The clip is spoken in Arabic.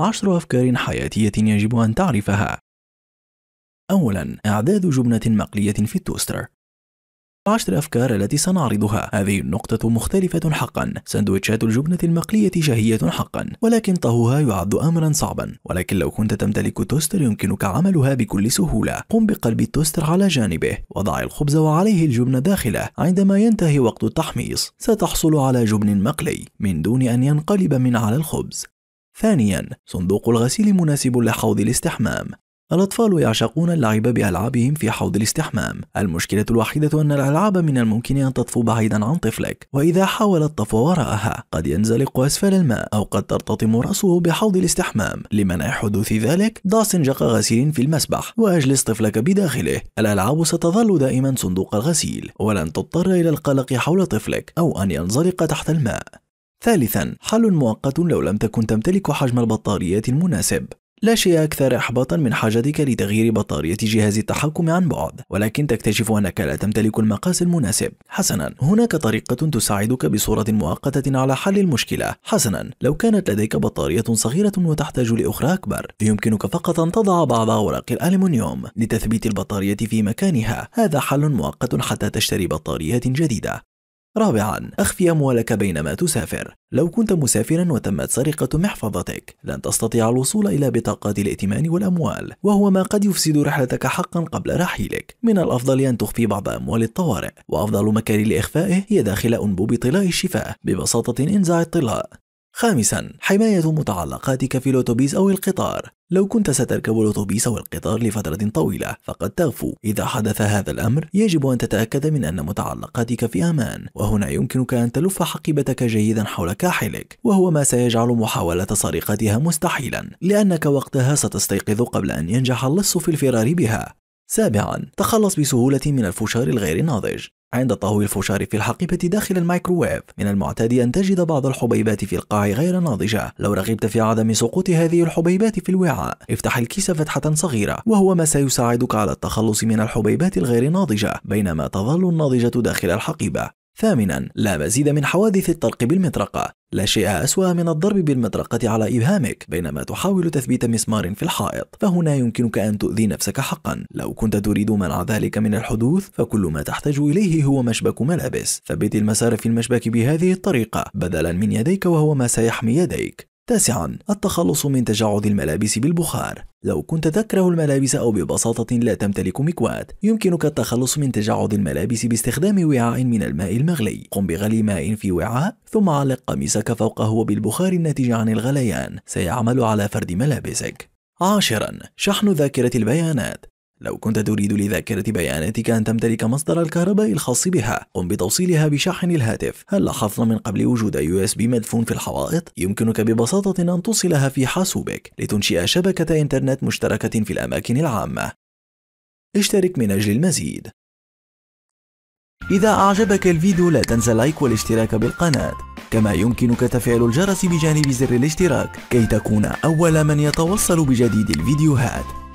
عشر أفكار حياتية يجب أن تعرفها أولا إعداد جبنة مقلية في التوستر عشر أفكار التي سنعرضها هذه النقطة مختلفة حقا سندويتشات الجبنة المقلية شهية حقا ولكن طهوها يعد أمرا صعبا ولكن لو كنت تمتلك توستر يمكنك عملها بكل سهولة قم بقلب التوستر على جانبه وضع الخبز وعليه الجبن داخله عندما ينتهي وقت التحميص ستحصل على جبن مقلي من دون أن ينقلب من على الخبز ثانيا صندوق الغسيل مناسب لحوض الاستحمام الأطفال يعشقون اللعب بألعابهم في حوض الاستحمام المشكلة الوحيدة أن الألعاب من الممكن أن تطفو بعيدا عن طفلك وإذا حاول الطفو وراءها قد ينزلق أسفل الماء أو قد ترتطم رأسه بحوض الاستحمام لمنع حدوث ذلك ضع سنجق غسيل في المسبح وأجلس طفلك بداخله الألعاب ستظل دائما صندوق الغسيل ولن تضطر إلى القلق حول طفلك أو أن ينزلق تحت الماء ثالثا حل مؤقت لو لم تكن تمتلك حجم البطاريات المناسب لا شيء أكثر إحباطا من حاجتك لتغيير بطارية جهاز التحكم عن بعد ولكن تكتشف أنك لا تمتلك المقاس المناسب حسنا هناك طريقة تساعدك بصورة مؤقتة على حل المشكلة حسنا لو كانت لديك بطارية صغيرة وتحتاج لأخرى أكبر يمكنك فقط أن تضع بعض أوراق الألمنيوم لتثبيت البطارية في مكانها هذا حل مؤقت حتى تشتري بطاريات جديدة رابعا أخفي أموالك بينما تسافر لو كنت مسافرا وتمت سرقة محفظتك لن تستطيع الوصول إلى بطاقات الائتمان والأموال وهو ما قد يفسد رحلتك حقا قبل رحيلك من الأفضل أن تخفي بعض أموال الطوارئ وأفضل مكان لإخفائه هي داخل أنبوب طلاء الشفاه ببساطة انزع الطلاء خامسا حماية متعلقاتك في الأتوبيس أو القطار لو كنت ستركب الأتوبيس أو القطار لفترة طويلة فقد تغفو إذا حدث هذا الأمر يجب أن تتأكد من أن متعلقاتك في أمان وهنا يمكنك أن تلف حقيبتك جيدا حول كاحلك وهو ما سيجعل محاولة سرقتها مستحيلا لأنك وقتها ستستيقظ قبل أن ينجح اللص في الفرار بها سابعا تخلص بسهولة من الفشار الغير ناضج عند طهو الفشار في الحقيبة داخل الميكروويف من المعتاد أن تجد بعض الحبيبات في القاع غير ناضجة لو رغبت في عدم سقوط هذه الحبيبات في الوعاء افتح الكيس فتحة صغيرة وهو ما سيساعدك على التخلص من الحبيبات الغير ناضجة بينما تظل الناضجة داخل الحقيبة ثامنا لا مزيد من حوادث الطلق بالمطرقة لا شيء أسوأ من الضرب بالمطرقة على إبهامك بينما تحاول تثبيت مسمار في الحائط فهنا يمكنك أن تؤذي نفسك حقا لو كنت تريد منع ذلك من الحدوث فكل ما تحتاج إليه هو مشبك ملابس ثبت المسار في المشبك بهذه الطريقة بدلا من يديك وهو ما سيحمي يديك تاسعا التخلص من تجعد الملابس بالبخار لو كنت تكره الملابس أو ببساطة لا تمتلك مكواة يمكنك التخلص من تجعد الملابس باستخدام وعاء من الماء المغلي قم بغلي ماء في وعاء ثم علق قميصك فوقه وبالبخار الناتج عن الغليان سيعمل على فرد ملابسك عاشرا شحن ذاكرة البيانات لو كنت تريد لذاكرة بياناتك أن تمتلك مصدر الكهرباء الخاص بها قم بتوصيلها بشاحن الهاتف هل لاحظت من قبل وجود يو اس بي مدفون في الحوائط؟ يمكنك ببساطة أن توصلها في حاسوبك لتنشئ شبكة إنترنت مشتركة في الأماكن العامة اشترك من أجل المزيد إذا أعجبك الفيديو لا تنسى لايك والاشتراك بالقناة كما يمكنك تفعيل الجرس بجانب زر الاشتراك كي تكون أول من يتوصل بجديد الفيديوهات